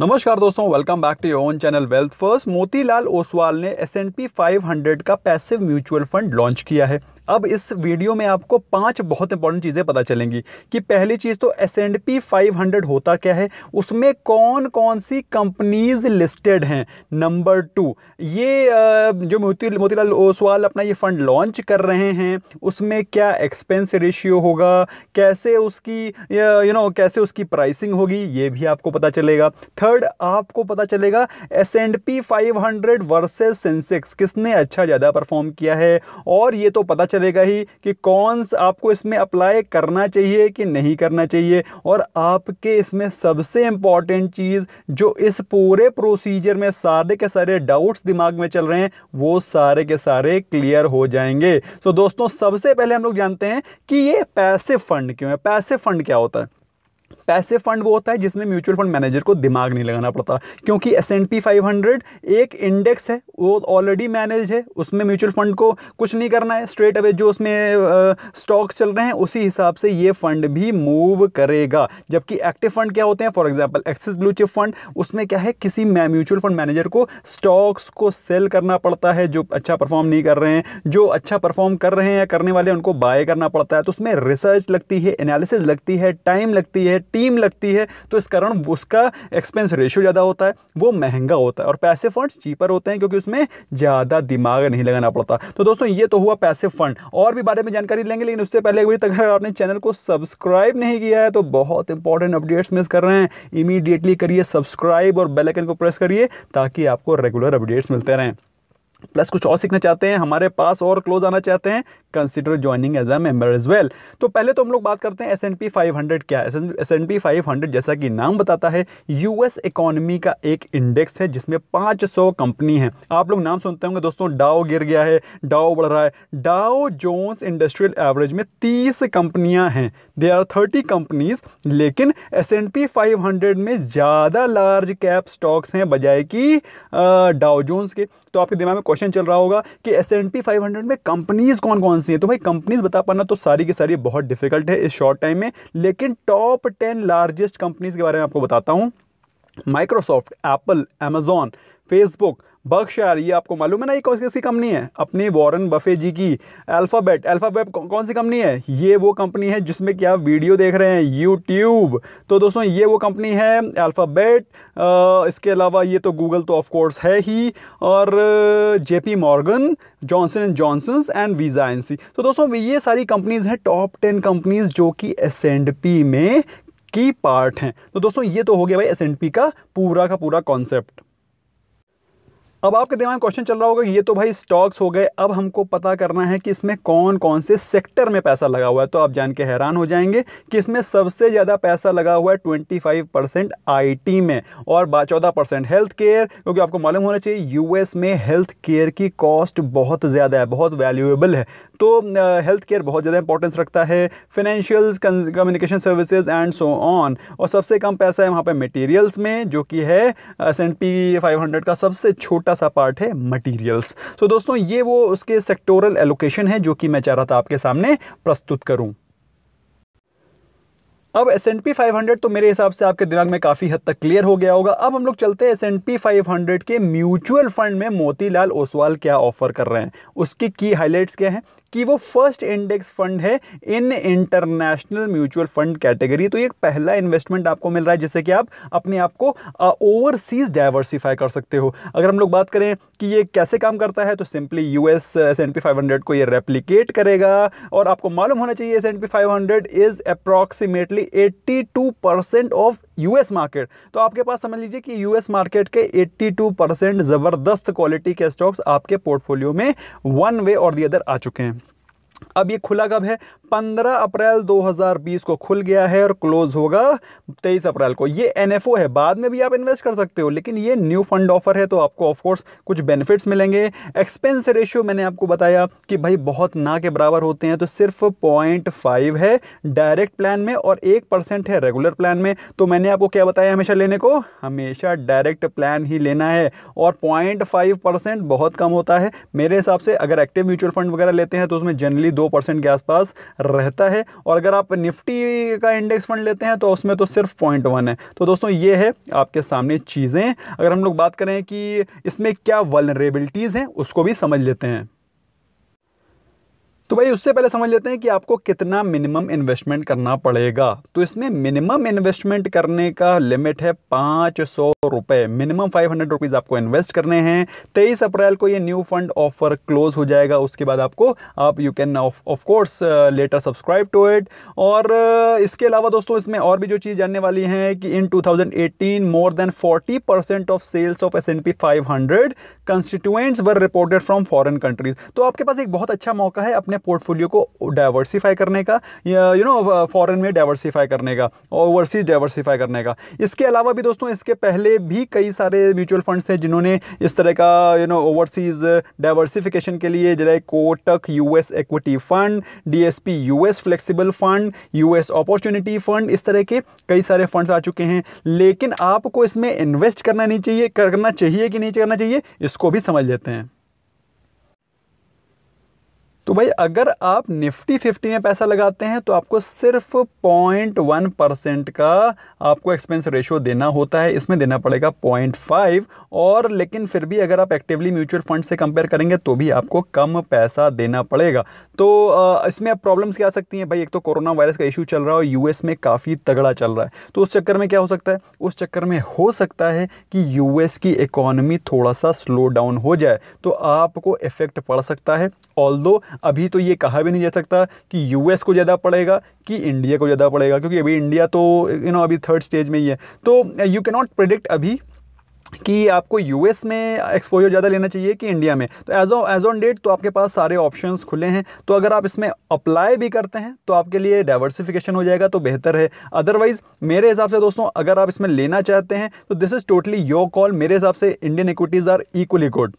नमस्कार दोस्तों welcome back to your own channel wealth first Motilal Oswal ने एस एन पी फाइव का पैसिव म्यूचुअल फंड लॉन्च किया है अब इस वीडियो में आपको पांच बहुत इंपॉर्टेंट चीज़ें पता चलेंगी कि पहली चीज़ तो S and P five hundred होता क्या है उसमें कौन कौन सी कंपनीज लिस्टेड हैं नंबर टू ये जो मोती मोतीलाल ओसवाल अपना ये फ़ंड लॉन्च कर रहे हैं उसमें क्या एक्सपेंस रेशियो होगा कैसे उसकी यू नो कैसे उसकी प्राइसिंग होगी ये भी आपको पता चलेगा थर्ड आपको पता चलेगा S and P five hundred versus Sensex किसने अच्छा ज़्यादा परफॉर्म किया है और ये तो पता चलेगा ही कि कौन सा आपको इसमें अप्लाई करना चाहिए कि नहीं करना चाहिए और आपके इसमें सबसे इम्पॉर्टेंट चीज़ जो इस पूरे प्रोसीजर में सारे के सारे डाउट्स दिमाग में चल रहे हैं वो सारे के सारे क्लियर हो जाएंगे तो दोस्तों सबसे पहले हम लोग जानते हैं कि ये पैसे फंड क्यों है पैसे फंड क्या होता है पैसे फंड वो होता है जिसमें म्यूचुअल फंड मैनेजर को दिमाग नहीं लगाना पड़ता क्योंकि S and P five hundred एक इंडेक्स है वो ऑलरेडी मैनेज है उसमें म्यूचुअल फंड को कुछ नहीं करना है स्ट्रेट अवे जो उसमें स्टॉक्स चल रहे हैं उसी हिसाब से ये फंड भी मूव करेगा जबकि एक्टिव फंड क्या होते हैं for example Axis blue chip fund उसमें क्या है किसी म्यूचुअल फंड मैनेजर को स्टॉक्स को सेल करना पड़ता है जो अच्छा परफॉर्म नहीं कर रहे हैं जो अच्छा परफॉर्म कर रहे हैं या करने वाले उनको बाय करना पड़ता है तो उसमें रिसर्च लगती है एनालिसिस लगती है टाइम लगती है टीम लगती है तो इस कारण उसका एक्सपेंस रेशियो ज़्यादा होता है वो महंगा होता है और पैसे फंड्स चीपर होते हैं क्योंकि उसमें ज़्यादा दिमाग नहीं लगाना पड़ता तो दोस्तों ये तो हुआ पैसे फंड और भी बारे में जानकारी लेंगे लेकिन उससे पहले अभी तक अगर आपने चैनल को सब्सक्राइब नहीं किया है तो बहुत इंपॉर्टेंट अपडेट्स मिस कर रहे हैं इमीडिएटली करिए सब्सक्राइब और बेलकन को प्रेस करिए ताकि आपको रेगुलर अपडेट्स मिलते रहें प्लस कुछ और सीखना चाहते हैं हमारे पास और क्लोज आना चाहते हैं consider joining as a member as well तो पहले तो हम लोग बात करते हैं S N P five hundred क्या है S N P five hundred जैसा कि नाम बताता है यूएस इकोनॉमी का एक इंडेक्स है जिसमें पाँच सौ कंपनी हैं आप लोग नाम सुनते होंगे दोस्तों डाओ गिर गया है डाओ बढ़ रहा है डाओ जोन्स इंडस्ट्रियल एवरेज में तीस कंपनियाँ हैं दे आर थर्टी कंपनीज लेकिन S N P five hundred में ज़्यादा लार्ज कैप स्टॉक्स हैं बजाय कि डाओ जोन्स के तो आपके दिमाग में क्वेश्चन चल रहा होगा कि S N P five hundred में कंपनीज कौन कौन सी हैं तो भाई कंपनीज बता पाना तो सारी की सारी बहुत डिफिकल्ट है इस शॉर्ट टाइम में लेकिन टॉप टेन लार्जेस्ट कंपनीज के बारे में आपको बताता हूँ Microsoft Apple Amazon Facebook Berkshire ये आपको मालूम है ना ये कौन कैसी कंपनी है अपनी वॉरन बफे जी की अल्फ़ाबेट अल्फ़ाबेट कौ, कौन सी कंपनी है ये वो कंपनी है जिसमें कि आप वीडियो देख रहे हैं यूट्यूब तो दोस्तों ये वो कंपनी है अल्फ़ाबेट इसके अलावा ये तो गूगल तो ऑफकोर्स है ही और J P Morgan Johnson and Johnson and Visa एनसी तो दोस्तों ये सारी कंपनीज़ हैं टॉप टेन कंपनीज़ जो कि एस एंड पी में की पार्ट हैं तो दोस्तों ये तो हो गया भाई एस एंड पी का पूरा का पूरा कॉन्सेप्ट अब आपके दिमाग में क्वेश्चन चल रहा होगा ये तो भाई स्टॉक्स हो गए अब हमको पता करना है कि इसमें कौन कौन से सेक्टर में पैसा लगा हुआ है तो आप जान के हैरान हो जाएंगे कि इसमें सबसे ज़्यादा पैसा लगा हुआ है 25 परसेंट आई में और चौदह परसेंट हेल्थ केयर क्योंकि आपको मालूम होना चाहिए यूएस में हेल्थ केयर की कॉस्ट बहुत ज़्यादा है बहुत वैल्यूएबल है तो हेल्थ केयर बहुत ज़्यादा इंपॉर्टेंस रखता है financial communication services and so on और सबसे कम पैसा है वहाँ पर मेटीरियल्स में जो कि है एस एंड का सबसे छोटा छोटा सा पार्ट है मटीरियल्स सो दोस्तों ये वो उसके सेक्टोरल एलोकेशन है जो कि मैं चाह रहा था आपके सामने प्रस्तुत करूँ अब S N P five hundred तो मेरे हिसाब से आपके दिमाग में काफ़ी हद तक क्लियर हो गया होगा अब हम लोग चलते हैं S N P five hundred के म्यूचुअल फंड में मोतीलाल ओसवाल क्या ऑफर कर रहे हैं उसकी की हाईलाइट्स क्या हैं कि वो फर्स्ट इंडेक्स फंड है in international mutual fund category तो ये पहला इन्वेस्टमेंट आपको मिल रहा है जिससे कि आप अपने आप को ओवरसीज डाइवर्सिफाई कर सकते हो अगर हम लोग बात करें कि ये कैसे काम करता है तो simply US S S N P five hundred को ये रेप्लीकेट करेगा और आपको मालूम होना चाहिए S N P five hundred is approximately totally 82 percent of US market तो आपके पास समझ लीजिए कि यूएस मार्केट के 82 परसेंट ज़बरदस्त क्वालिटी के स्टॉक्स आपके पोर्टफोलियो में वन वे और दी अदर आ चुके हैं अब ये खुला कब है 15 अप्रैल 2020 को खुल गया है और क्लोज होगा 23 अप्रैल को ये एनएफओ है बाद में भी आप इन्वेस्ट कर सकते हो लेकिन ये न्यू फंड ऑफर है तो आपको ऑफकोर्स कुछ बेनिफिट्स मिलेंगे एक्सपेंस रेशियो मैंने आपको बताया कि भाई बहुत ना के बराबर होते हैं तो सिर्फ पॉइंट है डायरेक्ट प्लान में और एक परसेंट है रेगुलर प्लान में तो मैंने आपको क्या बताया हमेशा लेने को हमेशा डायरेक्ट प्लान ही लेना है और पॉइंट बहुत कम होता है मेरे हिसाब से अगर एक्टिव म्यूचुअल फंड वगैरह लेते हैं तो उसमें जनरली दो परसेंट के आसपास रहता है और अगर आप निफ्टी का इंडेक्स फंड लेते हैं तो उसमें तो सिर्फ पॉइंट वन है तो दोस्तों ये है आपके सामने चीज़ें अगर हम लोग बात करें कि इसमें क्या वलरेबिलिटीज़ हैं उसको भी समझ लेते हैं तो भाई उससे पहले समझ लेते हैं कि आपको कितना मिनिमम इन्वेस्टमेंट करना पड़ेगा तो इसमें मिनिमम इन्वेस्टमेंट करने का लिमिट है पाँच सौ रुपये मिनिमम फाइव हंड्रेड रुपीज़ आपको इन्वेस्ट करने हैं तेईस अप्रैल को ये न्यू फंड ऑफर क्लोज हो जाएगा उसके बाद आपको आप you can of course later subscribe to it और uh, इसके अलावा दोस्तों इसमें और भी जो चीज़ जानने वाली है कि in two more than forty percent of sales of S N P five hundred constituents were reported from foreign countries तो आपके पास एक बहुत अच्छा मौका है अपने पोर्टफोलियो को डाइवर्सीफाई करने का या यू नो फॉरेन में डाइवर्सीफाई करने का ओवरसीज डाइवर्सीफाई करने का इसके अलावा भी दोस्तों इसके पहले भी कई सारे म्यूचुअल फंड्स हैं जिन्होंने इस तरह का यू नो ओवरसीज डाइवर्सिफिकेशन के लिए जैसे Kotak US equity fund DSP US flexible fund US opportunity fund इस तरह के कई सारे फंड्स आ चुके हैं लेकिन आपको इसमें इन्वेस्ट करना नहीं चाहिए करना चाहिए कि नहीं करना चाहिए इसको भी समझ लेते हैं तो भाई अगर आप निफ्टी फिफ्टी में पैसा लगाते हैं तो आपको सिर्फ पॉइंट वन परसेंट का आपको एक्सपेंस रेशियो देना होता है इसमें देना पड़ेगा पॉइंट फाइव और लेकिन फिर भी अगर आप एक्टिवली म्यूचुअल फंड से कंपेयर करेंगे तो भी आपको कम पैसा देना पड़ेगा तो इसमें अब प्रॉब्लम्स क्या आ सकती हैं भाई एक तो कोरोना वायरस का इशू चल रहा है और यू में काफ़ी तगड़ा चल रहा है तो उस चक्कर में क्या हो सकता है उस चक्कर में हो सकता है कि यू की इकोनॉमी थोड़ा सा स्लो डाउन हो जाए तो आपको इफेक्ट पड़ सकता है ऑल अभी तो ये कहा भी नहीं जा सकता कि यूएस को ज़्यादा पड़ेगा कि इंडिया को ज़्यादा पड़ेगा क्योंकि अभी इंडिया तो यू नो अभी थर्ड स्टेज में ही है तो यू कैनॉट नॉट प्रिडिक्ट अभी कि आपको यूएस में एक्सपोजर ज़्यादा लेना चाहिए कि इंडिया में तो एज एज ऑन डेट तो आपके पास सारे ऑप्शंस खुले हैं तो अगर आप इसमें अप्लाई भी करते हैं तो आपके लिए डाइवर्सिफिकेशन हो जाएगा तो बेहतर है अदरवाइज़ मेरे हिसाब से दोस्तों अगर आप इसमें लेना चाहते हैं तो this is totally your call मेरे हिसाब से Indian equities are equally good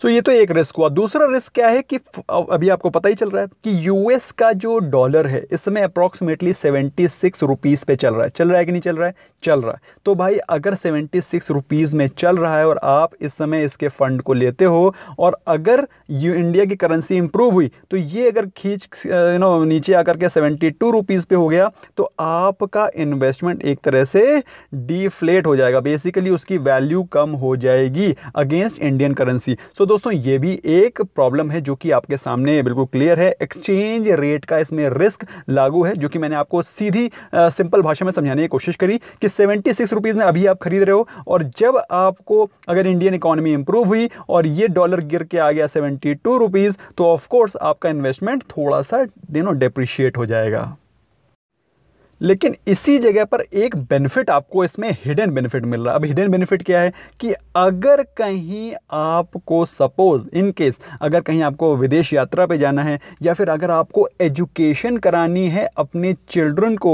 तो ये तो एक रिस्क हुआ दूसरा रिस्क क्या है कि अभी आपको पता ही चल रहा है कि यूएस का जो डॉलर है इसमें अप्रॉक्सीमेटली सेवेंटी सिक्स रुपीज़ पे चल रहा है चल रहा है कि नहीं चल रहा है चल रहा है तो भाई अगर सेवेंटी सिक्स रुपीज़ में चल रहा है और आप इस समय इसके फ़ंड को लेते हो और अगर यू इंडिया की करेंसी इंप्रूव हुई तो ये अगर खींच यू नो नीचे आकर के सेवेंटी टू रुपीज़ पे हो गया तो आपका इन्वेस्टमेंट एक तरह से डिफ्लेट हो जाएगा बेसिकली उसकी वैल्यू कम हो जाएगी अगेंस्ट इंडियन करेंसी सो तो दोस्तों ये भी एक प्रॉब्लम है जो कि आपके सामने बिल्कुल क्लियर है एक्सचेंज रेट का इसमें रिस्क लागू है जो कि मैंने आपको सीधी आ, सिंपल भाषा में समझाने की कोशिश करी कि सेवेंटी सिक्स रुपीज़ में अभी आप खरीद रहे हो और जब आपको अगर इंडियन इकोनॉमी इंप्रूव हुई और ये डॉलर गिर के आ गया सेवेंटी टू रुपीज़ तो ऑफकोर्स आपका इन्वेस्टमेंट थोड़ा सा यू नो डिप्रिशिएट हो जाएगा लेकिन इसी जगह पर एक बेनिफिट आपको इसमें हिडन बेनिफिट मिल रहा है अब हिडन बेनिफिट क्या है कि अगर कहीं आपको सपोज इन केस अगर कहीं आपको विदेश यात्रा पे जाना है या फिर अगर आपको एजुकेशन करानी है अपने चिल्ड्रन को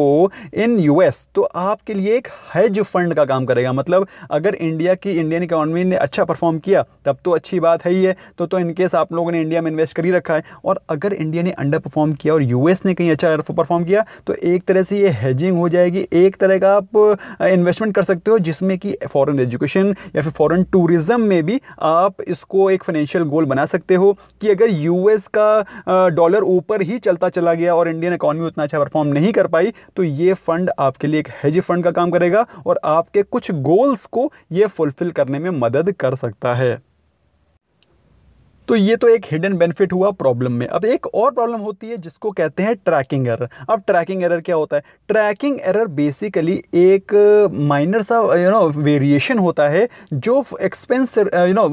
इन यूएस तो आपके लिए एक हेज फंड का काम करेगा मतलब अगर इंडिया की इंडियन इकोनॉमी ने अच्छा परफॉर्म किया तब तो अच्छी बात है ही है तो तो इनकेस आप लोगों ने इंडिया में इन्वेस्ट कर ही रखा है और अगर इंडिया ने अंडर परफॉर्म किया और यूएस ने कहीं अच्छा परफॉर्म किया तो एक तरह से ये हेजिंग हो जाएगी एक तरह का आप इन्वेस्टमेंट कर सकते हो जिसमें कि फ़ॉरन एजुकेशन या फिर फ़ॉरन टूरिज्म में भी आप इसको एक फाइनेंशियल गोल बना सकते हो कि अगर यूएस का डॉलर ऊपर ही चलता चला गया और इंडियन इकॉनमी उतना अच्छा परफॉर्म नहीं कर पाई तो ये फ़ंड आपके लिए एक हेज फंड का काम करेगा और आपके कुछ गोल्स को ये फुलफ़िल करने में मदद कर सकता है तो ये तो एक हिडन बेनिफिट हुआ प्रॉब्लम में अब एक और प्रॉब्लम होती है जिसको कहते हैं ट्रैकिंग एरर अब ट्रैकिंग एरर क्या होता है ट्रैकिंग एरर बेसिकली एक माइनर सा यू नो वेरिएशन होता है जो एक्सपेंस यू नो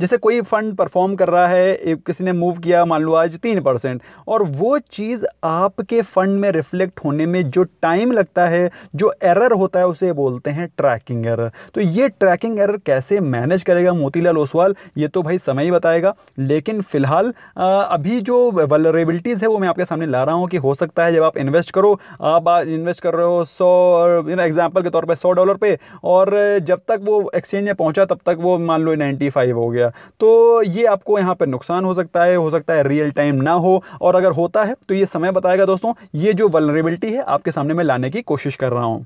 जैसे कोई फंड परफॉर्म कर रहा है किसी ने मूव किया मान लो आज तीन परसेंट और वो चीज़ आपके फंड में रिफ्लेक्ट होने में जो टाइम लगता है जो एरर होता है उसे बोलते हैं ट्रैकिंग एरर तो ये ट्रैकिंग एरर कैसे मैनेज करेगा मोतीलाल ओसवाल ये तो भाई समय ही बताएगा लेकिन फ़िलहाल अभी जो वलरेबिलिटीज़ है वो मैं आपके सामने ला रहा हूँ कि हो सकता है जब आप इन्वेस्ट करो आप इन्वेस्ट कर रहे हो सौ यू नो एग्जाम्पल के तौर पर सौ डॉलर पे और जब तक वो एक्सचेंज में पहुँचा तब तक वो मान लो नाइन्टी फाइव हो गया तो ये आपको यहाँ पर नुकसान हो सकता है हो सकता है रियल टाइम ना हो और अगर होता है तो ये समय बताएगा दोस्तों ये जो वलरेबिलिटी है आपके सामने मैं लाने की कोशिश कर रहा हूँ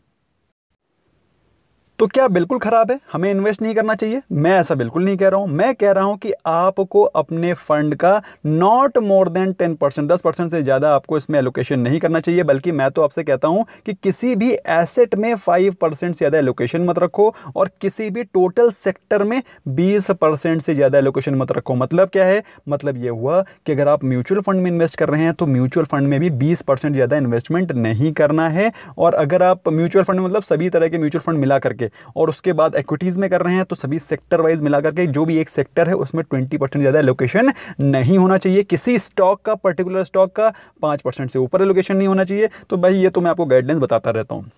तो क्या बिल्कुल ख़राब है हमें इन्वेस्ट नहीं करना चाहिए मैं ऐसा बिल्कुल नहीं कह रहा हूँ मैं कह रहा हूँ कि आपको अपने फंड का not more than ten percent दस परसेंट से ज़्यादा आपको इसमें एलोकेशन नहीं करना चाहिए बल्कि मैं तो आपसे कहता हूँ कि किसी भी एसेट में फाइव परसेंट से ज़्यादा एलोकेशन मत रखो और किसी भी टोटल सेक्टर में बीस परसेंट से ज़्यादा एलोकेशन मत रखो मतलब क्या है मतलब ये हुआ कि अगर आप म्यूचुअल फंड में इन्वेस्ट कर रहे हैं तो म्यूचुअल फंड में भी बीस ज़्यादा इन्वेस्टमेंट नहीं करना है और अगर आप म्यूचुअल फंड मतलब सभी तरह के म्यूचुअल फंड मिला करके और उसके बाद इक्विटीज़ में कर रहे हैं तो सभी सेक्टर वाइज मिलाकर के जो भी एक सेक्टर है उसमें ट्वेंटी परसेंट ज़्यादा एलोकेशन नहीं होना चाहिए किसी स्टॉक का पर्टिकुलर स्टॉक का पाँच परसेंट से ऊपर एलोकेशन नहीं होना चाहिए तो भाई ये तो मैं आपको गाइडलाइंस बताता रहता हूँ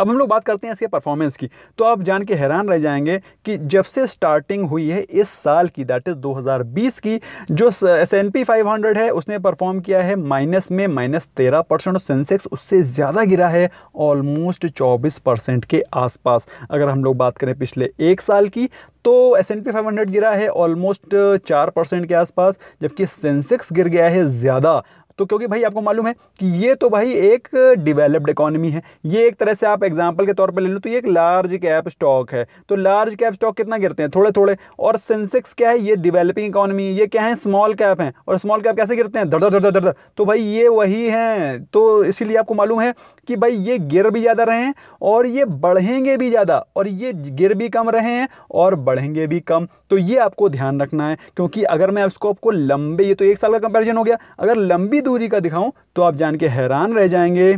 अब हम लोग बात करते हैं इसके परफॉर्मेंस की तो आप जान के हैरान रह जाएंगे कि जब से स्टार्टिंग हुई है इस साल की दैट इज़ 2020 की जो एस एन पी फाइव है उसने परफॉर्म किया है माइनस में माइनस तेरह परसेंट और सेंसेक्स उससे ज़्यादा गिरा है ऑलमोस्ट चौबीस परसेंट के आसपास अगर हम लोग बात करें पिछले एक साल की तो S N P five hundred गिरा है ऑलमोस्ट चार परसेंट के आसपास जबकि सेंसेक्स गिर गया है ज़्यादा तो क्योंकि भाई आपको मालूम है कि ये तो भाई एक डिवेलप्ड इकोनॉमी है ये एक तरह से आप एग्जाम्पल के तौर पर ले लो तो ये एक लार्ज कैप स्टॉक है तो लार्ज कैप स्टॉक कितना गिरते हैं थोड़े थोड़े और सेंसेक्स क्या है ये डिवेलपिंग इकोनॉमी है ये क्या है स्मॉल कैप हैं और स्मॉल कैप कैसे गिरते हैं धड़ धड़ धड़ तो भाई ये वही हैं तो इसीलिए आपको मालूम है कि भाई ये गिर भी ज़्यादा रहे हैं और ये बढ़ेंगे भी ज़्यादा और ये गिर भी कम रहे हैं और बढ़ेंगे भी कम तो ये आपको ध्यान रखना है क्योंकि अगर मैं इसको आपको लंबे ये तो एक साल का कंपेरिजन हो गया अगर लंबी दूरी का दिखाऊं तो आप जान के हैरान रह जाएंगे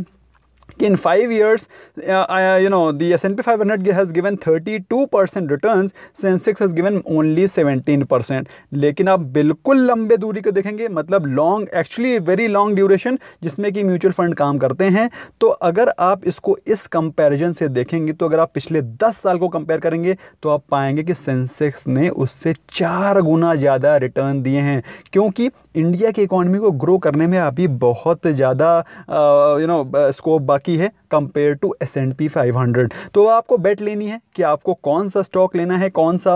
कि in five years you know the S N P five hundred has given thirty two percent return Sensex has given only seventeen percent लेकिन आप बिल्कुल लंबे दूरी को देखेंगे मतलब long actually very long duration जिसमें कि म्यूचुअल फंड काम करते हैं तो अगर आप इसको इस कंपेरिजन से देखेंगे तो अगर आप पिछले दस साल को कंपेयर करेंगे तो आप पाएंगे कि सेंसेक्स ने उससे चार गुना ज़्यादा रिटर्न दिए हैं क्योंकि इंडिया की इकोनॉमी को ग्रो करने में अभी बहुत ज़्यादा यू नो स्कोप बाकी है compare to S and P five hundred तो आपको बेट लेनी है कि आपको कौन सा स्टॉक लेना है कौन सा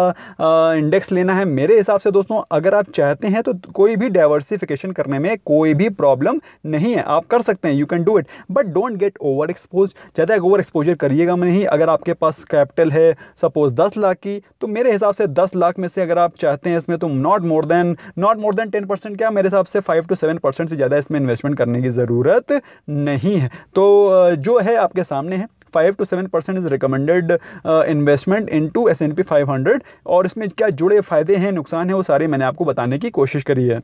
इंडेक्स लेना है मेरे हिसाब से दोस्तों अगर आप चाहते हैं तो कोई भी डाइवर्सिफिकेशन करने में कोई भी प्रॉब्लम नहीं है आप कर सकते हैं you can do it but don't get over expose ज़्यादा ओवर एक्सपोजर करिएगा नहीं अगर आपके पास कैपिटल है सपोज दस लाख की तो मेरे हिसाब से दस लाख में से अगर आप चाहते हैं इसमें तो not more than not more than ten percent क्या क्या मेरे हिसाब से फाइव टू सेवन परसेंट से ज़्यादा इसमें इन्वेस्टमेंट करने की ज़रूरत नहीं है तो जो है आपके सामने है five to seven percent is recommended investment into S N P five hundred और इसमें क्या जुड़े फ़ायदे हैं नुकसान है वो सारे मैंने आपको बताने की कोशिश करी है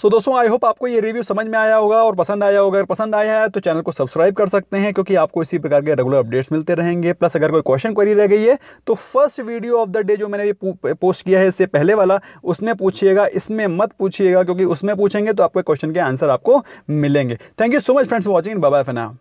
सो so, दोस्तों आई होप आपको ये रिव्यू समझ में आया होगा और पसंद आया होगा अगर पसंद आया है तो चैनल को सब्सक्राइब कर सकते हैं क्योंकि आपको इसी प्रकार के रेगुलर अपडेट्स मिलते रहेंगे प्लस अगर कोई क्वेश्चन क्वेरी रह गई है तो first video of the day जो मैंने पोस्ट किया है इससे पहले वाला उसमें पूछिएगा इसमें मत पूछिएगा क्योंकि उसमें पूछेंगे तो आपके क्वेश्चन के आंसर आपको मिलेंगे thank you so much friends watching Baba Fanaa